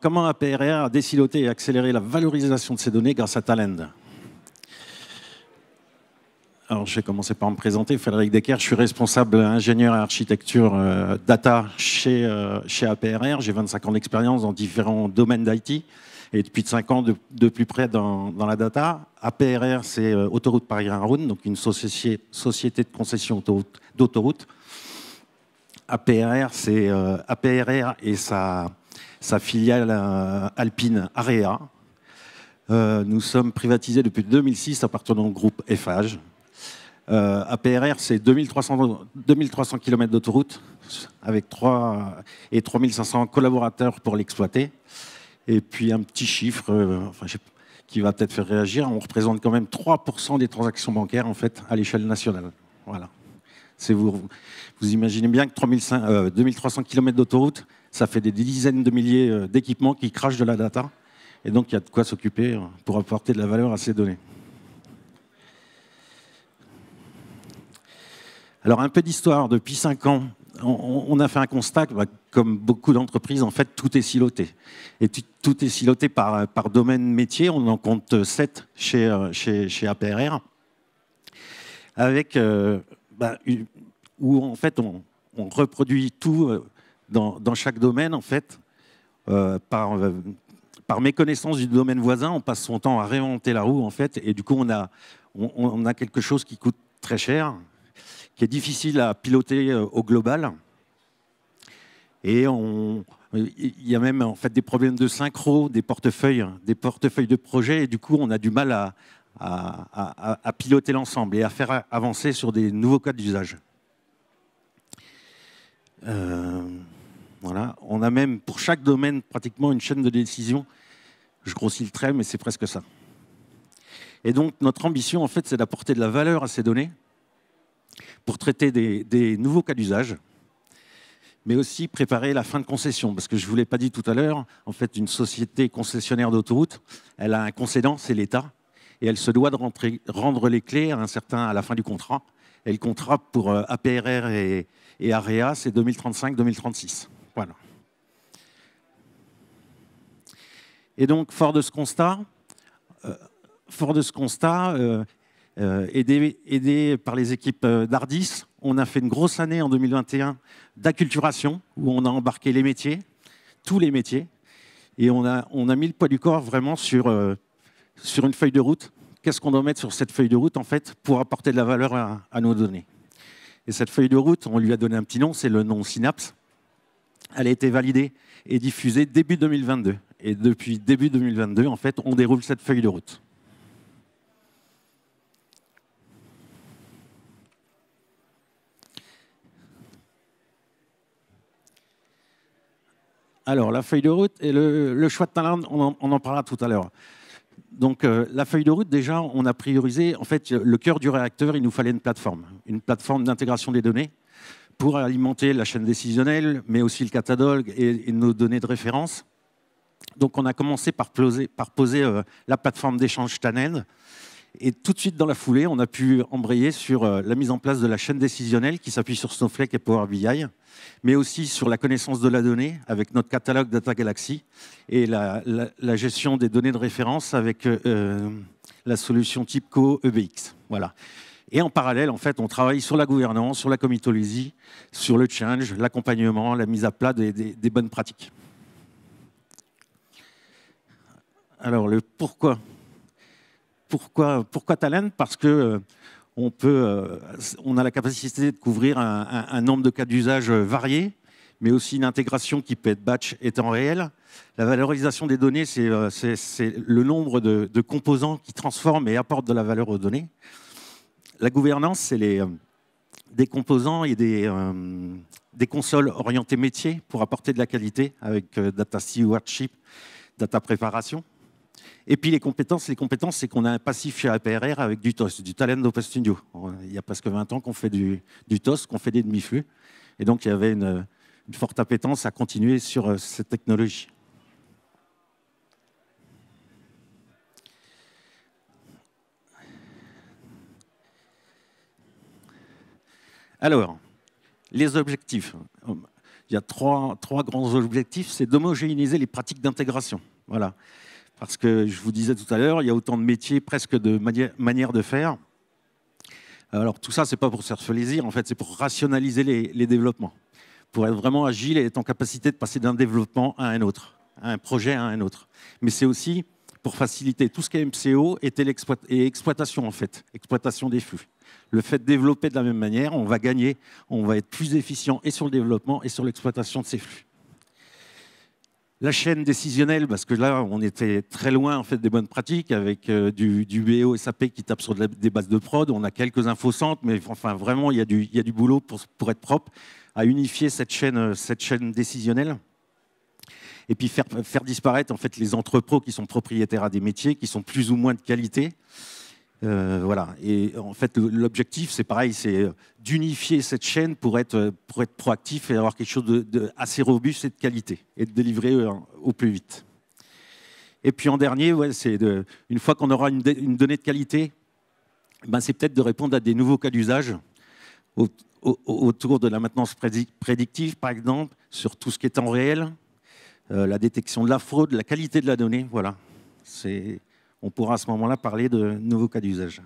Comment APRR a déciloté et accéléré la valorisation de ces données grâce à Talend alors, je vais commencer par me présenter. Frédéric Decker, je suis responsable ingénieur et architecture euh, data chez, euh, chez APRR. J'ai 25 ans d'expérience dans différents domaines d'IT et depuis 5 ans de, plus près dans, la data. APRR, c'est euh, Autoroute Paris-Rhône, donc une société, société de concession d'autoroute. APRR, c'est APRR et sa sa filiale euh, alpine AREA. Euh, nous sommes privatisés depuis 2006, appartenant au groupe FH. Euh, APRR, c'est 2300, 2300 km d'autoroute avec et 3500 collaborateurs pour l'exploiter. Et puis un petit chiffre qui va peut-être faire réagir, on représente quand même 3% des transactions bancaires en fait, à l'échelle nationale. Voilà. Vous, vous imaginez bien que 2300 km d'autoroute, ça fait des dizaines de milliers euh, d'équipements qui crachent de la data. Et donc, il y a de quoi s'occuper euh, pour apporter de la valeur à ces données. Alors, un peu d'histoire. Depuis cinq ans, on, a fait un constat, bah, comme beaucoup d'entreprises, en fait, tout est siloté. Et tout est siloté par, par domaine métier. On en compte sept chez, euh, chez, APRR. Avec, bah, où, en fait, on reproduit tout dans, chaque domaine, en fait, euh, euh, par, méconnaissance du domaine voisin, on passe son temps à réinventer la roue, en fait, et du coup, on a, quelque chose qui coûte très cher, qui est difficile à piloter euh, au global. Et il y a même en fait des problèmes de synchro des portefeuilles, des portefeuilles de projets, et du coup, on a du mal à, piloter l'ensemble et à faire avancer sur des nouveaux codes d'usage. Voilà. On a même pour chaque domaine pratiquement une chaîne de décision. Je grossis le trait, mais c'est presque ça. Et donc notre ambition, en fait, c'est d'apporter de la valeur à ces données pour traiter des, nouveaux cas d'usage, mais aussi préparer la fin de concession. Parce que je ne vous l'ai pas dit tout à l'heure, en fait, une société concessionnaire d'autoroute, elle a un concédant, c'est l'État, et elle se doit de rendre les clés à un certain à la fin du contrat. Et le contrat pour euh, APRR et, et AREA, e c'est 2035-2036. Voilà. Et donc, fort de ce constat, euh, fort de ce constat euh, euh, aidé, par les équipes d'Ardis, on a fait une grosse année en 2021 d'acculturation, où on a embarqué les métiers, tous les métiers, et on a, mis le poids du corps vraiment sur, une feuille de route. Qu'est-ce qu'on doit mettre sur cette feuille de route, en fait, pour apporter de la valeur à nos données Et cette feuille de route, on lui a donné un petit nom, c'est le nom Synapse elle a été validée et diffusée début 2022. Et depuis début 2022, en fait, on déroule cette feuille de route. Alors, la feuille de route et le, choix de talent, on, en, parlera tout à l'heure. Donc, euh, la feuille de route, déjà, on a priorisé, en fait, le cœur du réacteur, il nous fallait une plateforme, une plateforme d'intégration des données pour alimenter la chaîne décisionnelle, mais aussi le catalogue et, nos données de référence. Donc on a commencé par poser, par poser euh, la plateforme d'échange Tanen. Et tout de suite dans la foulée, on a pu embrayer sur euh, la mise en place de la chaîne décisionnelle qui s'appuie sur Snowflake et Power BI, mais aussi sur la connaissance de la donnée avec notre catalogue Data Galaxy et la, gestion des données de référence avec euh, la solution type EBX. Voilà. Et en parallèle, en fait, on travaille sur la gouvernance, sur la comitologie, sur le change, l'accompagnement, la mise à plat des, bonnes pratiques. Alors, le pourquoi Pourquoi, pourquoi Talent Parce que euh, on, peut, euh, on a la capacité de couvrir un, nombre de cas d'usage euh, variés, mais aussi une intégration qui peut être batch et temps réel. La valorisation des données, c'est le nombre de, de, composants qui transforment et apportent de la valeur aux données. La gouvernance, c'est les, euh, des composants et des, euh, des consoles orientées métier pour apporter de la qualité avec euh, data stewardship, data préparation. Et puis les compétences, les compétences, c'est qu'on a un passif chez APRR avec du TOS, du Talent Open Studio. Il y a presque 20 ans qu'on fait du, TOS, qu'on fait des demi-flux. Et donc il y avait une, forte appétence à continuer sur cette technologie. Alors, les objectifs. Il y a trois, grands objectifs. C'est d'homogénéiser les pratiques d'intégration. Voilà. Parce que je vous disais tout à l'heure, il y a autant de métiers, presque de manières de faire. Alors tout ça, n'est pas pour se faire plaisir, en fait, c'est pour rationaliser les, les, développements, pour être vraiment agile et être en capacité de passer d'un développement à un autre, à un projet à un autre. Mais c'est aussi pour faciliter tout ce qui est MCO et, exploitation en fait, exploitation des flux. Le fait de développer de la même manière, on va gagner, on va être plus efficient et sur le développement et sur l'exploitation de ces flux. La chaîne décisionnelle, parce que là, on était très loin en fait des bonnes pratiques avec euh, du, du, BO SAP qui tape sur des bases de prod. On a quelques infocentres, mais enfin vraiment, il y a du, boulot pour, être propre à unifier cette chaîne décisionnelle et puis faire, disparaître en fait les entrepôts qui sont propriétaires à des métiers qui sont plus ou moins de qualité. Euh, voilà. Et en fait, l'objectif, c'est pareil, c'est euh, d'unifier cette chaîne euh, pour être, proactif et avoir quelque chose de, robuste et de qualité, et de délivrer au plus vite. Et puis en dernier, c'est une fois qu'on aura une, donnée de qualité, ben, c'est peut-être de répondre à des nouveaux cas d'usage autour de la maintenance prédictive, par exemple, sur tout ce qui est en réel, euh, la détection de la fraude, la qualité de la donnée. Voilà. On pourra à ce moment-là parler de nouveaux cas d'usage.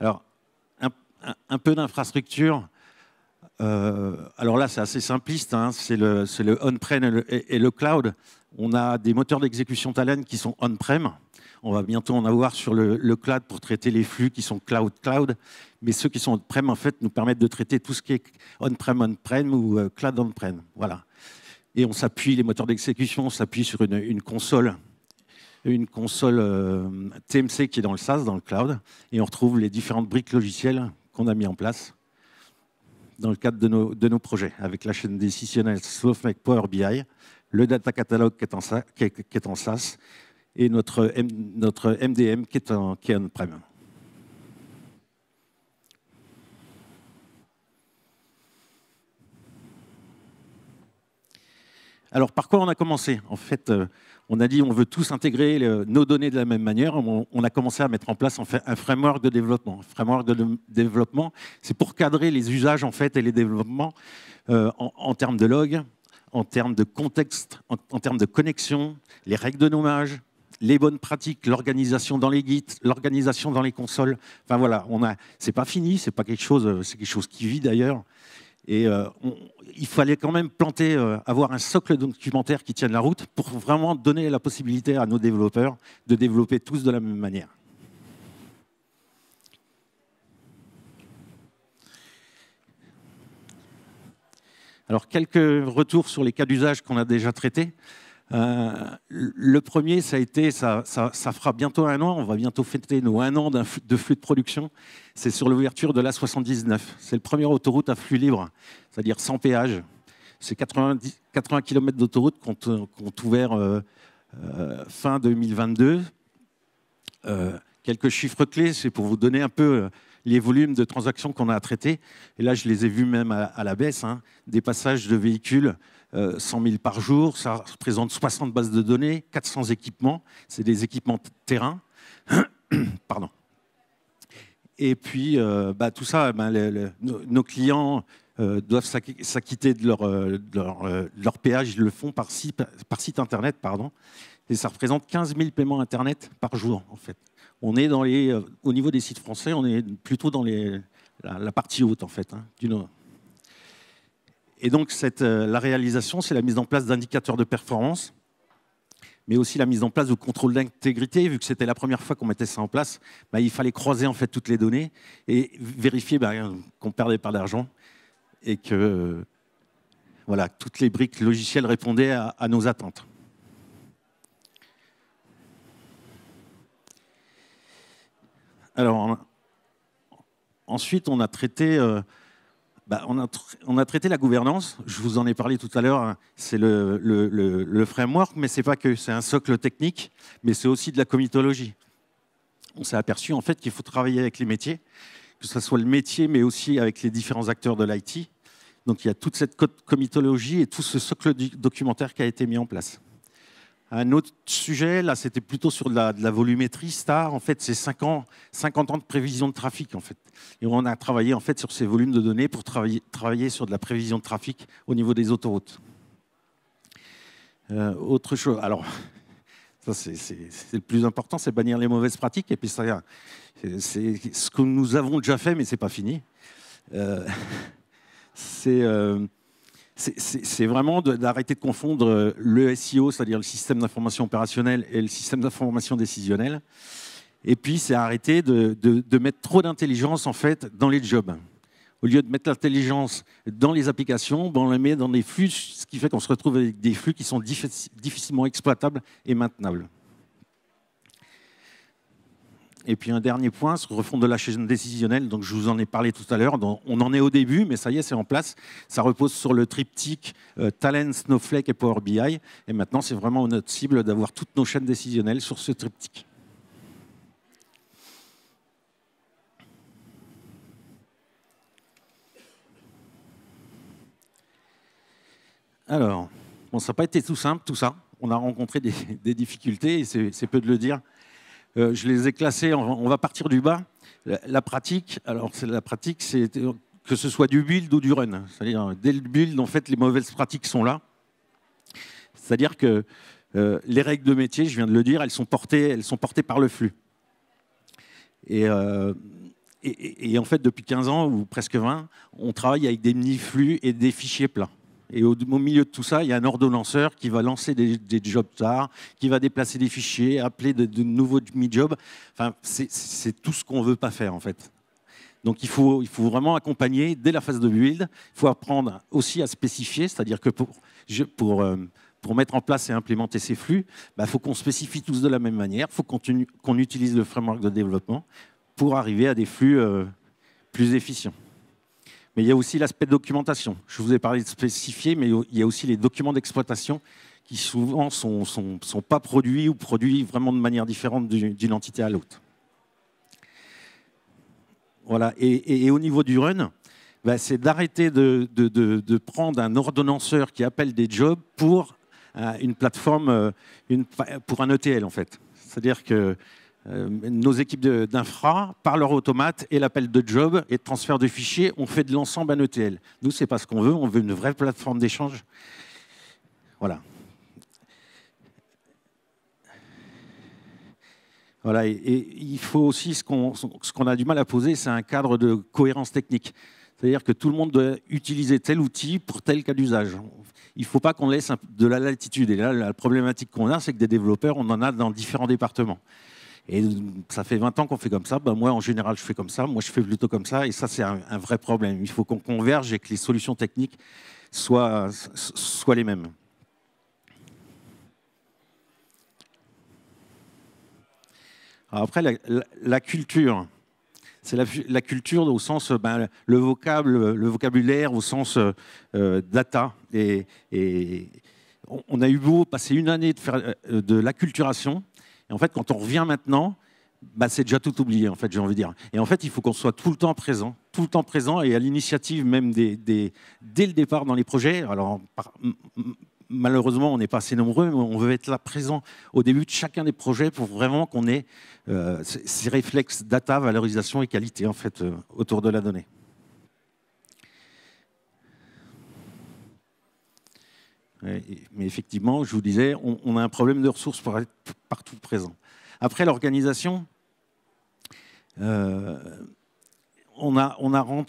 Alors, un, peu d'infrastructure. Euh, alors là, c'est assez simpliste, hein. c'est le, on-prem et, et, le cloud. On a des moteurs d'exécution talent qui sont on-prem, on va bientôt en avoir sur le, cloud pour traiter les flux qui sont cloud-cloud. Mais ceux qui sont on-prem, en fait, nous permettent de traiter tout ce qui est on-prem, on-prem ou euh, cloud on-prem. Voilà. Et on s'appuie, les moteurs d'exécution, on s'appuie sur une, console, une console euh, TMC qui est dans le SaaS, dans le cloud. Et on retrouve les différentes briques logicielles qu'on a mis en place dans le cadre de nos, projets, avec la chaîne décisionnelle Snowflake Power BI, le data catalogue qui qui est en SaaS et notre, notre MDM qui est, en, qui Alors par quoi on a commencé En fait, euh, on a dit on veut tous intégrer euh, nos données de la même manière. On a commencé à mettre en place un framework de développement. Un framework de développement, c'est pour cadrer les usages en fait et les développements euh, en, termes de log, en termes de contexte, en termes de connexion, les règles de nommage, les bonnes pratiques, l'organisation dans les guides, l'organisation dans les consoles. Enfin voilà, on a, c'est pas fini, c'est pas quelque chose, c'est quelque chose qui vit d'ailleurs. Et euh, il fallait quand même planter, euh, avoir un socle documentaire qui tienne la route pour vraiment donner la possibilité à nos développeurs de développer tous de la même manière. Alors quelques retours sur les cas d'usage qu'on a déjà traités. Euh, le premier, ça a été, ça, fera bientôt un an, on va bientôt fêter nos un an de flux de production. C'est sur l'ouverture de l'A79. C'est le premier autoroute à flux libre, c'est-à-dire sans péage. C'est 80, 80 km d'autoroute qu'on ont ouvert euh, euh, fin 2022. quelques chiffres clés, c'est pour vous donner un peu les volumes de transactions qu'on a à traiter. Et là, je les ai vus même à, la baisse, hein. des passages de véhicules 100 euh, 000 par jour, ça représente 60 bases de données, 400 équipements, c'est des équipements terrain. Pardon. Et puis, euh, bah, tout ça, ben, nos clients euh, doivent s'acquitter de leur, leur, leur, péage. Ils le font par site, par site, Internet. Pardon. Et ça représente 15 000 paiements Internet par jour, en fait. On est dans les, au niveau des sites français, on est plutôt dans les, la, partie haute, en fait, hein, du nord. Et donc, euh, la réalisation, c'est la mise en place d'indicateurs de performance, mais aussi la mise en place de contrôle d'intégrité. Vu que c'était la première fois qu'on mettait ça en place, bah, il fallait croiser en fait toutes les données et vérifier bah, qu'on ne perdait pas d'argent et que voilà, toutes les briques logicielles répondaient à, nos attentes. Alors, ensuite, on a traité euh, bah, on, a traité la gouvernance, je vous en ai parlé tout à l'heure, hein. c'est le, framework, mais c'est pas que c'est un socle technique, mais c'est aussi de la comitologie. On s'est aperçu en fait qu'il faut travailler avec les métiers, que ce soit le métier, mais aussi avec les différents acteurs de l'IT. Donc il y a toute cette comitologie et tout ce socle documentaire qui a été mis en place un autre sujet, là c'était plutôt sur de la, volumétrie STAR, en fait c'est 50, ans de prévision de trafic en fait. Et on a travaillé en fait sur ces volumes de données pour travailler, sur de la prévision de trafic au niveau des autoroutes. Euh, autre chose, alors ça c'est le plus important, c'est bannir les mauvaises pratiques et puis ça c'est ce que nous avons déjà fait mais ce n'est pas fini. Euh, c'est... Euh, c'est vraiment d'arrêter de, confondre euh, le SIO, c'est-à-dire le système d'information opérationnelle, et le système d'information décisionnelle. Et puis, c'est arrêter de, mettre trop d'intelligence en fait dans les jobs. Au lieu de mettre l'intelligence dans les applications, ben, on la met dans des flux, ce qui fait qu'on se retrouve avec des flux qui sont difficilement exploitables et maintenables. Et puis un dernier point, ce refonte de la chaîne décisionnelle, donc je vous en ai parlé tout à l'heure, on en est au début, mais ça y est, c'est en place. Ça repose sur le triptyque euh, Talent, Snowflake et Power BI. Et maintenant, c'est vraiment notre cible d'avoir toutes nos chaînes décisionnelles sur ce triptyque. Alors, ça n'a pas été tout simple, tout ça. On a rencontré des, des difficultés, et c'est peu de le dire. Euh, je les ai classés, on va partir du bas. La, pratique, alors la pratique, c'est que ce soit du build ou du run. C'est-à-dire, dès le build, en fait, les mauvaises pratiques sont là. C'est-à-dire que euh, les règles de métier, je viens de le dire, elles sont portées, elles sont portées par le flux. Et, euh, et en fait, depuis 15 ans, ou presque 20, on travaille avec des mini-flux et des fichiers plats. Et au, milieu de tout ça, il y a un ordonnanceur qui va lancer des, jobs tard, qui va déplacer des fichiers, appeler de, nouveaux mid jobs Enfin, c'est tout ce qu'on ne veut pas faire, en fait. Donc il faut, vraiment accompagner dès la phase de build. Il faut apprendre aussi à spécifier, c'est-à-dire que pour, euh, mettre en place et implémenter ces flux, il bah, faut qu'on spécifie tous de la même manière, il faut qu'on utilise le framework de développement pour arriver à des flux euh, plus efficients. Mais il y a aussi l'aspect documentation. Je vous ai parlé de spécifier, mais il y a aussi les documents d'exploitation qui souvent ne sont, pas produits ou produits vraiment de manière différente d'une entité à l'autre. Voilà. Et, au niveau du run, bah, c'est d'arrêter de, prendre un ordonnanceur qui appelle des jobs pour euh, une plateforme, euh, pour un ETL en fait. C'est-à-dire que euh, nos équipes d'infra, par leur automate et l'appel de job et de transfert de fichiers, on fait de l'ensemble un ETL. Nous, c'est pas ce qu'on veut, on veut une vraie plateforme d'échange. Voilà. Voilà, et, il faut aussi, ce qu'on a du mal à poser, c'est un cadre de cohérence technique. C'est-à-dire que tout le monde doit utiliser tel outil pour tel cas d'usage. Il ne faut pas qu'on laisse de la latitude. Et là, la problématique qu'on a, c'est que des développeurs, on en a dans différents départements. Et ça fait 20 ans qu'on fait comme ça. Ben moi, en général, je fais comme ça. Moi, je fais plutôt comme ça. Et ça, c'est un, vrai problème. Il faut qu'on converge et que les solutions techniques soient, soient les mêmes. après, la, culture. C'est la, culture au sens, ben, le, vocabulaire au sens euh, data. Et, on, on, a eu beau passer une année de faire euh, de l'acculturation en fait, quand on revient maintenant, bah, c'est déjà tout oublié, en fait, j'ai envie de dire. Et en fait, il faut qu'on soit tout le temps présent, tout le temps présent et à l'initiative même dès le départ dans les projets. Alors, malheureusement, on n'est pas assez nombreux, mais on veut être là présent au début de chacun des projets pour vraiment qu'on ait euh, ces réflexes data, valorisation et qualité, en fait, euh, autour de la donnée. Mais effectivement, je vous disais, on, a un problème de ressources pour être partout présent. Après l'organisation, euh, on, a,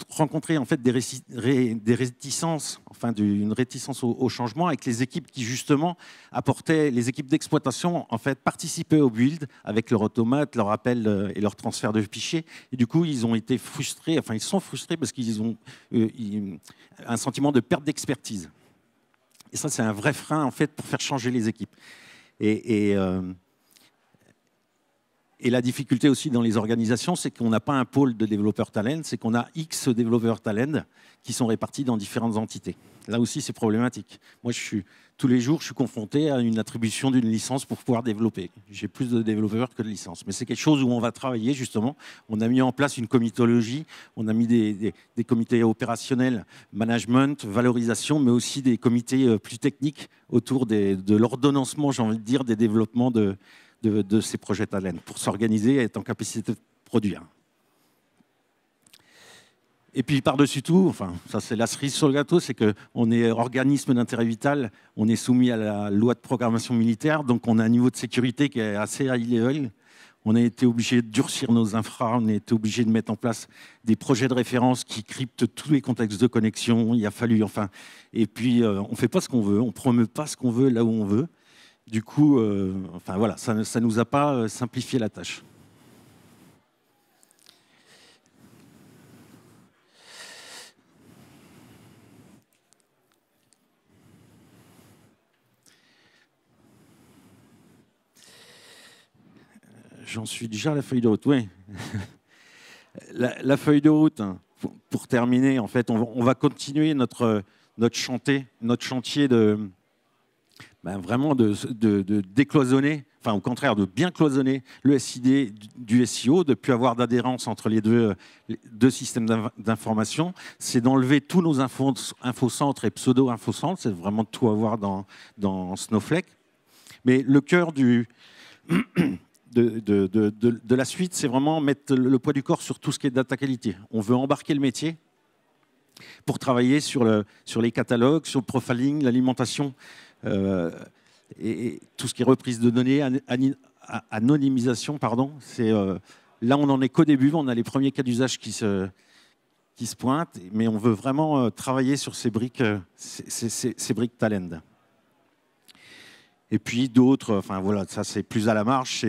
rencontré en fait des, réticences, enfin une réticence au, changement avec les équipes qui justement apportaient, les équipes d'exploitation en fait participaient au build avec leur automate, leur appel euh, et leur transfert de fichiers. Et du coup, ils ont été frustrés, enfin ils sont frustrés parce qu'ils ont euh, un sentiment de perte d'expertise. Et ça, c'est un vrai frein, en fait, pour faire changer les équipes. Et, euh, et la difficulté aussi dans les organisations, c'est qu'on n'a pas un pôle de développeurs talent, c'est qu'on a X développeurs talent qui sont répartis dans différentes entités. Là aussi, c'est problématique. Moi, je suis, tous les jours, je suis confronté à une attribution d'une licence pour pouvoir développer. J'ai plus de développeurs que de licences. Mais c'est quelque chose où on va travailler, justement. On a mis en place une comitologie, on a mis des, comités opérationnels, management, valorisation, mais aussi des comités euh, plus techniques autour de l'ordonnancement, j'ai envie de dire, des développements de, de, ces projets talents pour s'organiser et être en capacité de produire. Et puis par-dessus tout, enfin, ça c'est la cerise sur le gâteau, c'est qu'on est organisme d'intérêt vital, on est soumis à la loi de programmation militaire, donc on a un niveau de sécurité qui est assez high On a été obligé de durcir nos infras, on a été obligé de mettre en place des projets de référence qui cryptent tous les contextes de connexion. Il a fallu, enfin, et puis euh, on ne fait pas ce qu'on veut, on ne promeut pas ce qu'on veut là où on veut du coup, euh, enfin voilà, ça ne nous a pas euh, simplifié la tâche. Euh, j'en suis déjà à la feuille de route, oui. la, feuille de route, hein, pour, terminer, en fait, on, va continuer notre, notre, notre chantier de, ben, vraiment de, décloisonner, enfin au contraire de bien cloisonner le SID du SIO, de plus avoir d'adhérence entre les deux, systèmes d'information, c'est d'enlever tous nos infocentres et pseudo-infocentres, c'est vraiment de tout avoir dans, dans Snowflake. Mais le cœur de, la suite, c'est vraiment mettre le poids du corps sur tout ce qui est data qualité. On veut embarquer le métier pour travailler sur, sur les catalogues, sur le profiling, l'alimentation euh, et, tout ce qui est reprise de données, anonymisation, pardon, c'est euh, là on n'en est qu'au début, on a les premiers cas d'usage qui se, pointent, mais on veut vraiment euh, travailler sur ces briques, ces, briques talent. Et puis d'autres, enfin voilà, ça c'est plus à la marche,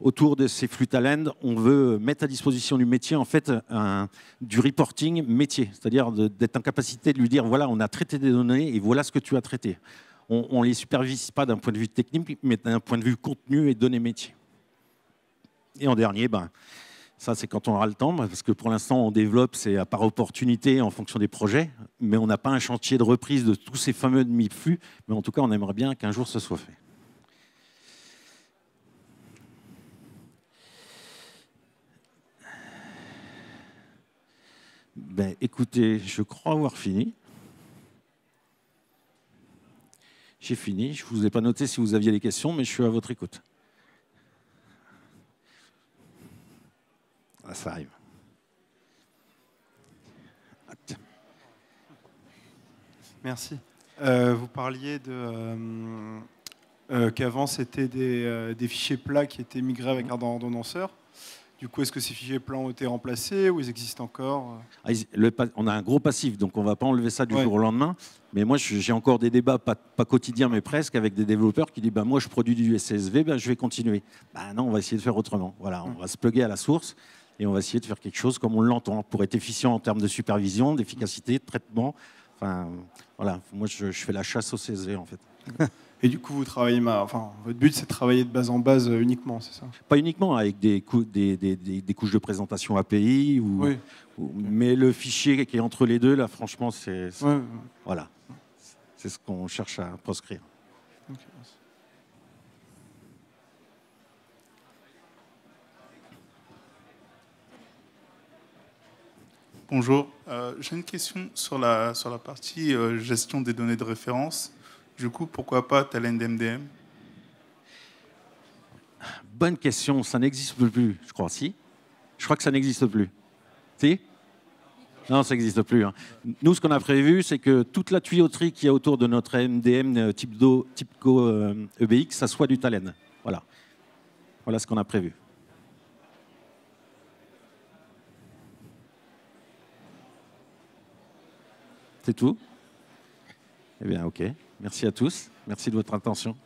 autour de ces flux talent, on veut mettre à disposition du métier en fait du reporting métier, c'est-à-dire d'être en capacité de lui dire voilà, on a traité des données et voilà ce que tu as traité on ne les supervise pas d'un point de vue technique, mais d'un point de vue contenu et données métiers. Et en dernier, ben, ça c'est quand on aura le temps, ben, parce que pour l'instant on développe, c'est par opportunité en fonction des projets, mais on n'a pas un chantier de reprise de tous ces fameux demi-flux, mais en tout cas on aimerait bien qu'un jour ce soit fait. Ben, écoutez, je crois avoir fini. J'ai fini. Je ne vous ai pas noté si vous aviez des questions, mais je suis à votre écoute. Ah, ça arrive. Merci. Euh, vous parliez de euh, euh, qu'avant c'était des, des, fichiers plats qui étaient migrés avec mhm. un ordonnanceur. Du coup, est-ce que ces fichiers plans ont été remplacés ou ils existent encore euh ah, On a un gros passif, donc on ne va pas enlever ça du jour au lendemain. Mais moi, j'ai encore des débats, pas, quotidiens, mais presque, avec des développeurs qui disent bah, Moi, je produis du SSV, ben bah, je vais continuer. Bah, non, on va essayer de faire autrement. Voilà, on va se plugger à la source et on va essayer de faire quelque chose comme on l'entend pour être efficient en termes de supervision, d'efficacité, de traitement. Enfin, voilà, moi, je, je fais la chasse au CSV, en fait. Et du coup, vous travaillez, enfin, votre but, c'est de travailler de base en base euh, uniquement, c'est ça Pas uniquement, hein, avec des, des, des, couches de présentation API. Ou... Mais le fichier qui est entre les deux, là, franchement, c'est. Voilà. C'est ce qu'on cherche à proscrire. Bonjour, euh, j'ai une question sur la, sur la partie euh, gestion des données de référence. Du coup, pourquoi pas Talent MDM Bonne question. Ça n'existe plus, je crois. Si Je crois que ça n'existe plus. Si non, ça n'existe plus. Hein. Nous, ce qu'on a prévu, c'est que toute la tuyauterie qu'il y a autour de notre MDM euh, type, Do, type Co EBX, euh, e ça soit du talent. Voilà. Voilà ce qu'on a prévu. C'est tout Eh bien, ok. Merci à tous. Merci de votre attention.